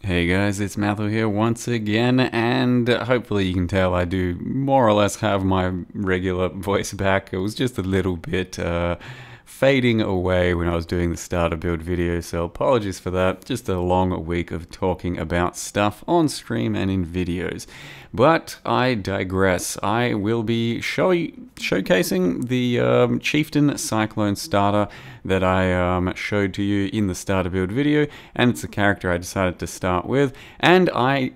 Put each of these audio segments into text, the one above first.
Hey guys, it's Matthew here once again, and hopefully you can tell I do more or less have my regular voice back. It was just a little bit, uh, fading away when I was doing the starter build video, so apologies for that. Just a long week of talking about stuff on stream and in videos. But I digress. I will be show showcasing the um, Chieftain Cyclone starter that I um, showed to you in the starter build video, and it's a character I decided to start with, and I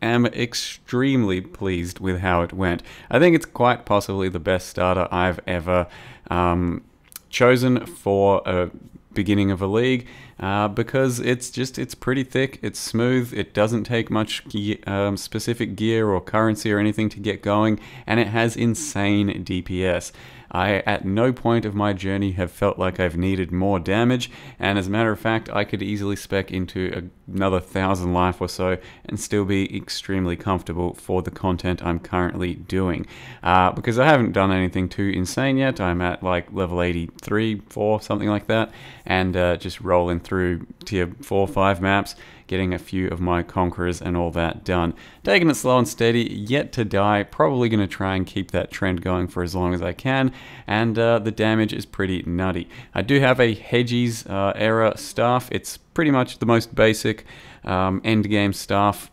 am extremely pleased with how it went. I think it's quite possibly the best starter I've ever um, chosen for a beginning of a league uh, because it's just it's pretty thick it's smooth it doesn't take much ge um, specific gear or currency or anything to get going and it has insane DPS I at no point of my journey have felt like I've needed more damage and as a matter of fact I could easily spec into another thousand life or so and still be extremely comfortable for the content I'm currently doing uh, because I haven't done anything too insane yet I'm at like level 83 4 something like that and uh, just rolling through through tier 4 5 maps, getting a few of my conquerors and all that done. Taking it slow and steady, yet to die, probably going to try and keep that trend going for as long as I can, and uh, the damage is pretty nutty. I do have a Hedges uh, era staff, it's pretty much the most basic um, end game staff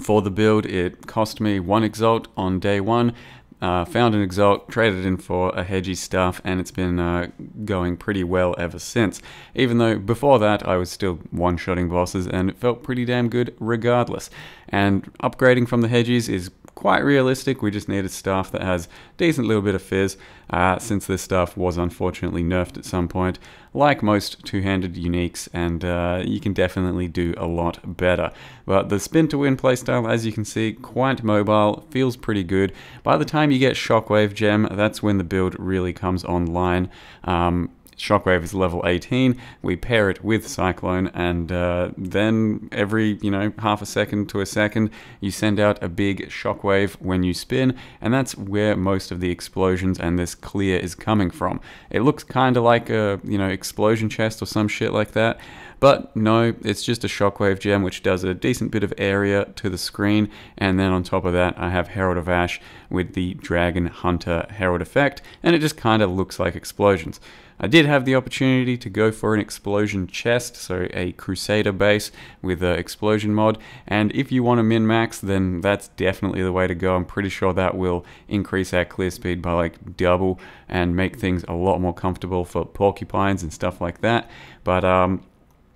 for the build, it cost me one exalt on day one uh, found an exalt, traded in for a hedgy stuff, and it's been uh, going pretty well ever since. Even though before that I was still one-shotting bosses, and it felt pretty damn good regardless. And upgrading from the hedgies is quite realistic. We just needed stuff that has decent little bit of fizz, uh, since this stuff was unfortunately nerfed at some point, like most two-handed uniques, and uh, you can definitely do a lot better. But the spin-to-win playstyle, as you can see, quite mobile, feels pretty good. By the time you get Shockwave Gem, that's when the build really comes online. Um, Shockwave is level 18. We pair it with Cyclone, and uh, then every, you know, half a second to a second, you send out a big shockwave when you spin, and that's where most of the explosions and this clear is coming from. It looks kind of like a, you know, explosion chest or some shit like that, but no, it's just a shockwave gem which does a decent bit of area to the screen, and then on top of that, I have Herald of Ash with the Dragon Hunter Herald effect, and it just kind of looks like explosions. I did have the opportunity to go for an explosion chest, so a Crusader base with an explosion mod, and if you want to min-max, then that's definitely the way to go. I'm pretty sure that will increase our clear speed by like double and make things a lot more comfortable for porcupines and stuff like that. But um,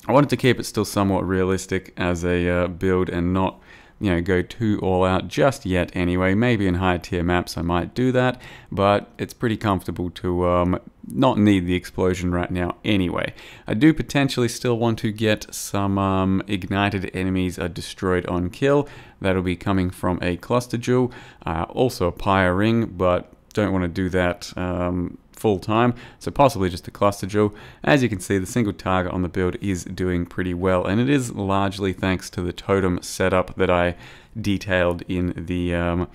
I wanted to keep it still somewhat realistic as a uh, build and not you know, go too all out just yet anyway. Maybe in higher tier maps I might do that, but it's pretty comfortable to um, not need the explosion right now anyway. I do potentially still want to get some um, ignited enemies are destroyed on kill. That'll be coming from a cluster jewel, uh, also a pyre ring, but don't want to do that um, full time, so possibly just a cluster jewel. As you can see, the single target on the build is doing pretty well, and it is largely thanks to the totem setup that I detailed in the um,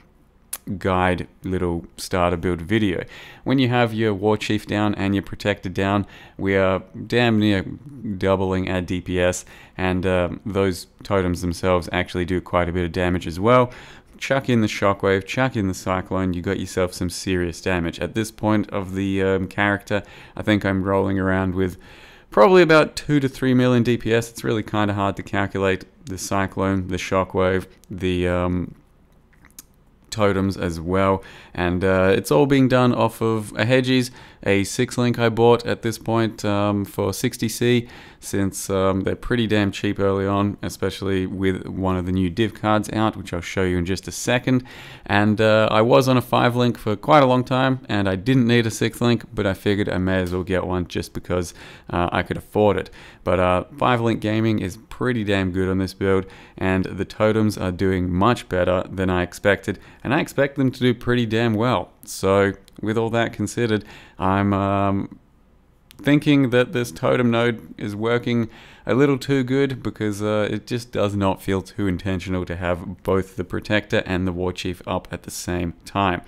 guide little starter build video. When you have your war chief down and your protector down, we are damn near doubling our DPS and uh, those totems themselves actually do quite a bit of damage as well chuck in the shockwave, chuck in the cyclone, you got yourself some serious damage. At this point of the um, character, I think I'm rolling around with probably about 2 to 3 million DPS. It's really kind of hard to calculate the cyclone, the shockwave, the um, totems as well. And uh, it's all being done off of a Hedges a six link I bought at this point um, for 60C since um, they're pretty damn cheap early on, especially with one of the new div cards out, which I'll show you in just a second. And uh, I was on a five link for quite a long time and I didn't need a six link, but I figured I may as well get one just because uh, I could afford it. But uh, five link gaming is pretty damn good on this build and the totems are doing much better than I expected and I expect them to do pretty damn well. So with all that considered, I'm um, thinking that this totem node is working a little too good because uh, it just does not feel too intentional to have both the protector and the war chief up at the same time.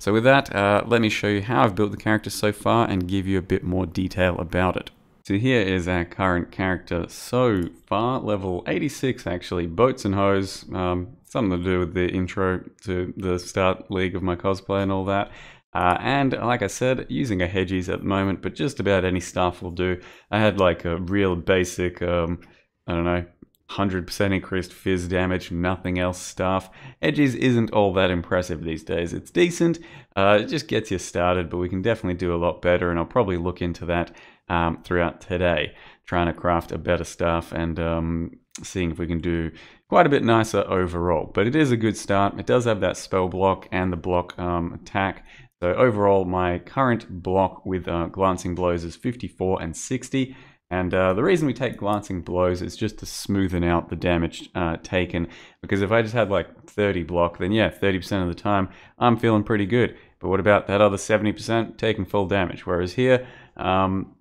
So with that, uh, let me show you how I've built the character so far and give you a bit more detail about it. So here is our current character so far, level 86 actually, Boats and Hose, um, something to do with the intro to the start league of my cosplay and all that. Uh, and like I said, using a Hedgies at the moment, but just about any staff will do. I had like a real basic, um, I don't know, 100% increased fizz damage, nothing else stuff. Edges isn't all that impressive these days. It's decent, uh, it just gets you started, but we can definitely do a lot better, and I'll probably look into that um, throughout today, trying to craft a better staff and um, seeing if we can do quite a bit nicer overall. But it is a good start. It does have that spell block and the block um, attack. So overall, my current block with uh, glancing blows is 54 and 60. And uh, the reason we take glancing blows is just to smoothen out the damage uh, taken. Because if I just had like 30 block, then yeah, 30% of the time, I'm feeling pretty good. But what about that other 70% taking full damage? Whereas here, um,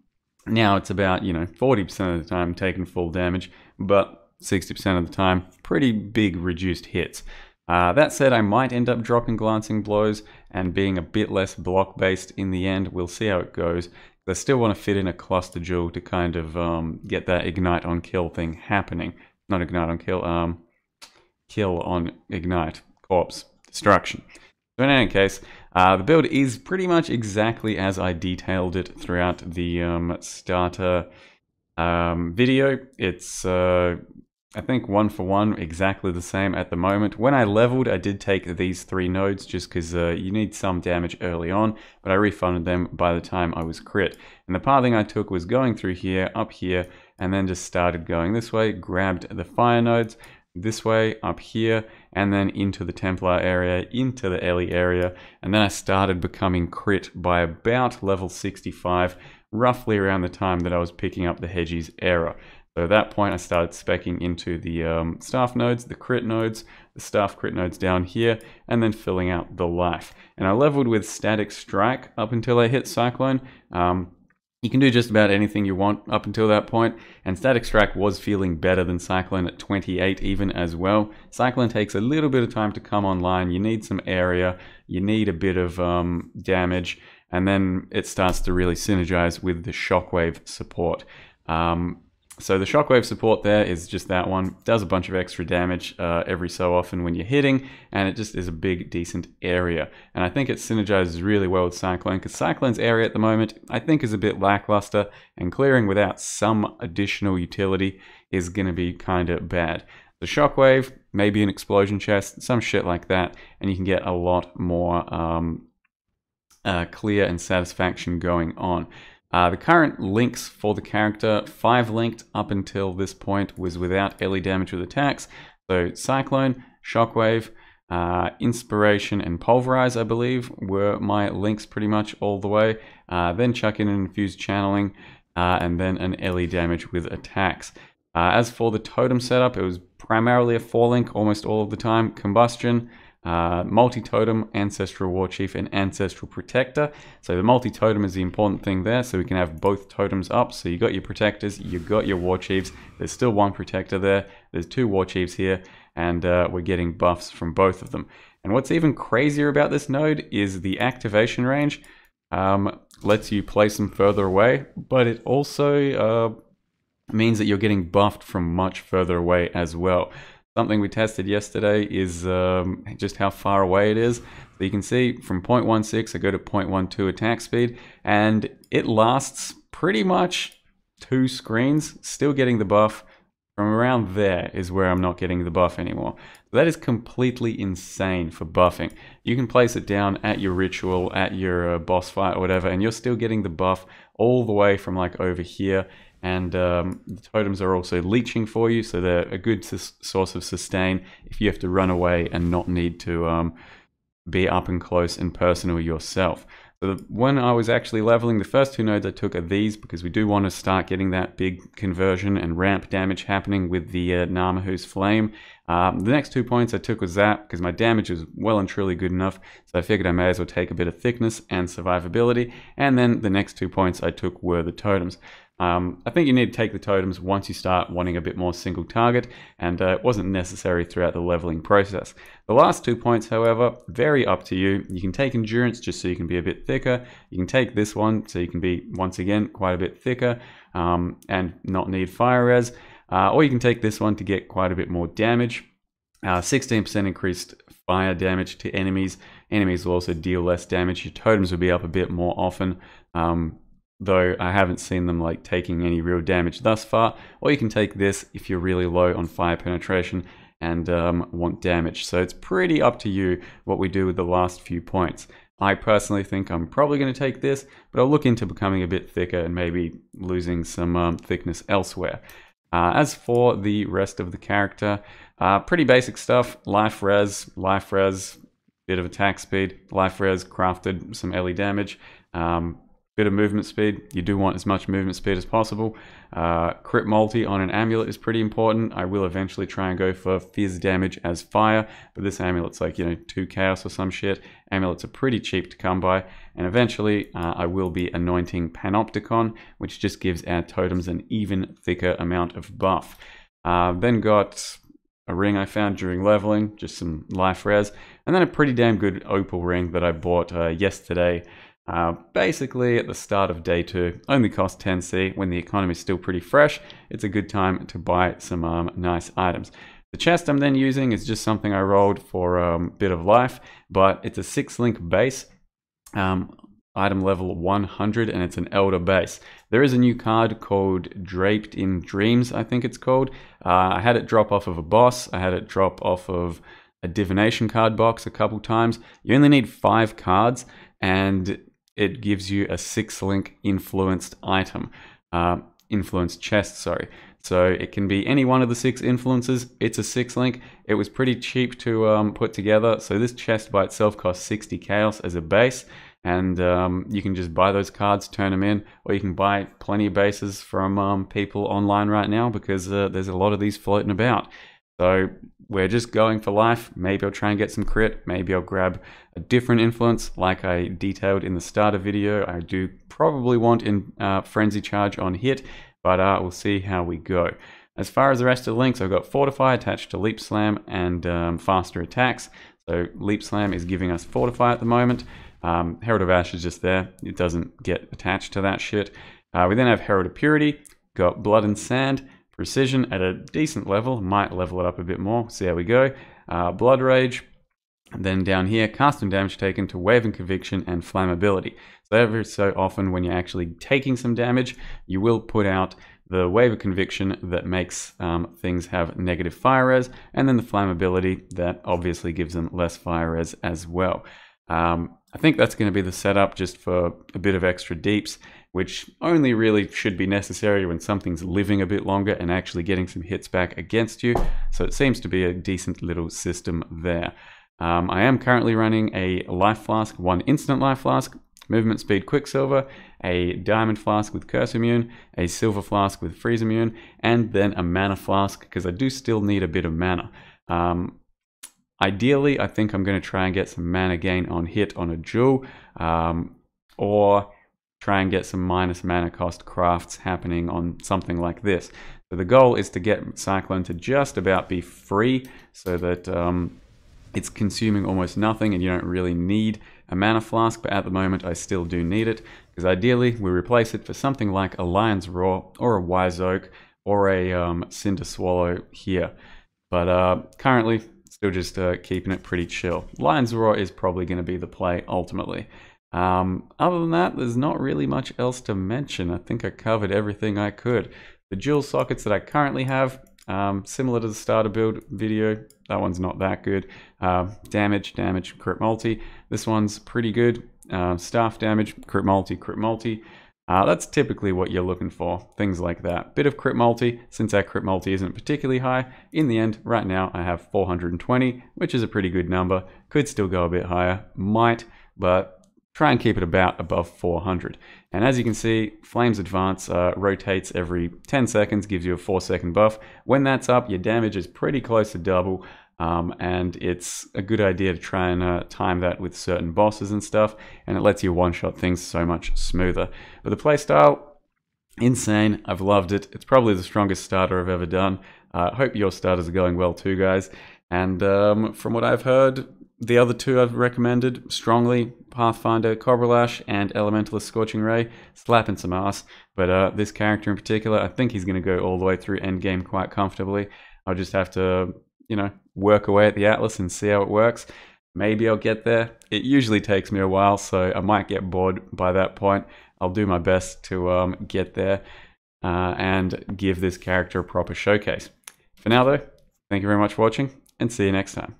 now it's about, you know, 40% of the time taking full damage, but 60% of the time pretty big reduced hits. Uh, that said, I might end up dropping glancing blows and being a bit less block based in the end. We'll see how it goes. I still want to fit in a cluster jewel to kind of um, get that ignite on kill thing happening. Not ignite on kill, um, kill on ignite, corpse, destruction. So in any case, uh, the build is pretty much exactly as I detailed it throughout the um, starter um, video. It's uh, I think one for one, exactly the same at the moment. When I leveled, I did take these three nodes just because uh, you need some damage early on, but I refunded them by the time I was crit. And the pathing I took was going through here, up here, and then just started going this way, grabbed the fire nodes, this way, up here, and then into the Templar area, into the Ellie area, and then I started becoming crit by about level 65, roughly around the time that I was picking up the Hedges error. So at that point, I started specking into the um, staff nodes, the crit nodes, the staff crit nodes down here, and then filling out the life. And I leveled with static strike up until I hit Cyclone. Um, you can do just about anything you want up until that point, and Static Strike was feeling better than Cyclone at 28 even as well. Cyclone takes a little bit of time to come online, you need some area, you need a bit of um, damage, and then it starts to really synergize with the Shockwave support. Um, so the shockwave support there is just that one. Does a bunch of extra damage uh, every so often when you're hitting, and it just is a big, decent area. And I think it synergizes really well with Cyclone, because Cyclone's area at the moment, I think, is a bit lackluster, and clearing without some additional utility is going to be kind of bad. The shockwave, maybe an explosion chest, some shit like that, and you can get a lot more um, uh, clear and satisfaction going on. Uh, the current links for the character, 5 linked up until this point was without early damage with attacks. So Cyclone, Shockwave, uh, Inspiration and Pulverize, I believe, were my links pretty much all the way. Uh, then chuck in an Infused Channeling uh, and then an early damage with attacks. Uh, as for the totem setup, it was primarily a 4-link almost all of the time. Combustion, uh, multi-totem, ancestral war chief, and ancestral protector. So the multi-totem is the important thing there, so we can have both totems up. So you got your protectors, you got your war chiefs. There's still one protector there. There's two war chiefs here, and uh, we're getting buffs from both of them. And what's even crazier about this node is the activation range. Um, lets you place them further away, but it also uh, means that you're getting buffed from much further away as well. Something we tested yesterday is um, just how far away it is. So you can see from 0.16, I go to 0.12 attack speed, and it lasts pretty much two screens, still getting the buff. From around there is where I'm not getting the buff anymore. That is completely insane for buffing. You can place it down at your ritual, at your uh, boss fight or whatever, and you're still getting the buff all the way from like over here and um, the totems are also leeching for you, so they're a good source of sustain if you have to run away and not need to um, be up and close and personal yourself. So the, when I was actually leveling, the first two nodes I took are these because we do want to start getting that big conversion and ramp damage happening with the uh, Namahu's Flame. Um, the next two points I took was that because my damage is well and truly good enough, so I figured I may as well take a bit of thickness and survivability. And then the next two points I took were the totems. Um, I think you need to take the totems once you start wanting a bit more single target, and uh, it wasn't necessary throughout the leveling process. The last two points, however, very up to you. You can take endurance just so you can be a bit thicker. You can take this one so you can be, once again, quite a bit thicker um, and not need fire res. Uh, or you can take this one to get quite a bit more damage. 16% uh, increased fire damage to enemies. Enemies will also deal less damage. Your totems will be up a bit more often. Um, though I haven't seen them like taking any real damage thus far. Or you can take this if you're really low on fire penetration and um, want damage. So it's pretty up to you what we do with the last few points. I personally think I'm probably going to take this, but I'll look into becoming a bit thicker and maybe losing some um, thickness elsewhere. Uh, as for the rest of the character, uh, pretty basic stuff. Life res, life res, bit of attack speed, life res, crafted some early damage. Um, bit of movement speed. You do want as much movement speed as possible. Uh, crit multi on an amulet is pretty important. I will eventually try and go for fizz damage as fire, but this amulet's like, you know, 2 chaos or some shit. Amulets are pretty cheap to come by, and eventually uh, I will be anointing Panopticon, which just gives our totems an even thicker amount of buff. Uh, then got a ring I found during leveling, just some life res, and then a pretty damn good opal ring that I bought uh, yesterday uh, basically at the start of day two. Only cost 10C. When the economy is still pretty fresh, it's a good time to buy some um, nice items. The chest I'm then using is just something I rolled for a um, bit of life, but it's a six link base. Um, item level 100 and it's an elder base. There is a new card called Draped in Dreams, I think it's called. Uh, I had it drop off of a boss, I had it drop off of a divination card box a couple times. You only need five cards and it gives you a six link influenced item, uh, influenced chest, sorry. So it can be any one of the six influences. It's a six link. It was pretty cheap to um, put together. So this chest by itself costs 60 chaos as a base. And um, you can just buy those cards, turn them in, or you can buy plenty of bases from um, people online right now because uh, there's a lot of these floating about. So we're just going for life. Maybe I'll try and get some crit. Maybe I'll grab a different influence like I detailed in the starter video. I do probably want in uh, Frenzy Charge on hit, but uh, we'll see how we go. As far as the rest of the links, I've got Fortify attached to Leap Slam and um, Faster Attacks. So Leap Slam is giving us Fortify at the moment. Um, Herald of Ash is just there. It doesn't get attached to that shit. Uh, we then have Herald of Purity, got Blood and Sand, Precision at a decent level, might level it up a bit more, see how we go. Uh, Blood Rage, and then down here, custom damage taken to Wave and Conviction and Flammability. So every so often when you're actually taking some damage, you will put out the Wave of Conviction that makes um, things have negative fire res, and then the Flammability that obviously gives them less fire res as well. Um, I think that's going to be the setup just for a bit of extra deeps which only really should be necessary when something's living a bit longer and actually getting some hits back against you. So it seems to be a decent little system there. Um, I am currently running a life flask, one instant life flask, movement speed quicksilver, a diamond flask with curse immune, a silver flask with freeze immune, and then a mana flask because I do still need a bit of mana. Um, ideally, I think I'm going to try and get some mana gain on hit on a jewel, um, or try and get some minus mana cost crafts happening on something like this. So the goal is to get Cyclone to just about be free so that um, it's consuming almost nothing and you don't really need a mana flask, but at the moment I still do need it, because ideally we replace it for something like a Lion's Roar or a Wise Oak or a um, Cinder Swallow here. But uh, currently, still just uh, keeping it pretty chill. Lion's Roar is probably going to be the play ultimately. Um, other than that, there's not really much else to mention. I think I covered everything I could. The dual sockets that I currently have, um, similar to the starter build video, that one's not that good. Uh, damage, damage, crit multi. This one's pretty good. Uh, staff damage, crit multi, crit multi. Uh, that's typically what you're looking for, things like that. Bit of crit multi, since our crit multi isn't particularly high. In the end, right now I have 420, which is a pretty good number. Could still go a bit higher, might, but Try and keep it about above 400. And as you can see, Flame's Advance uh, rotates every 10 seconds, gives you a 4 second buff. When that's up, your damage is pretty close to double. Um, and it's a good idea to try and uh, time that with certain bosses and stuff, and it lets you one-shot things so much smoother. But the playstyle, insane. I've loved it. It's probably the strongest starter I've ever done. Uh, hope your starters are going well too, guys. And um, from what I've heard, the other two I've recommended strongly Pathfinder, Cobralash, and Elementalist Scorching Ray, slapping some ass. But uh, this character in particular, I think he's going to go all the way through endgame quite comfortably. I'll just have to, you know, work away at the Atlas and see how it works. Maybe I'll get there. It usually takes me a while, so I might get bored by that point. I'll do my best to um, get there uh, and give this character a proper showcase. For now, though, thank you very much for watching, and see you next time.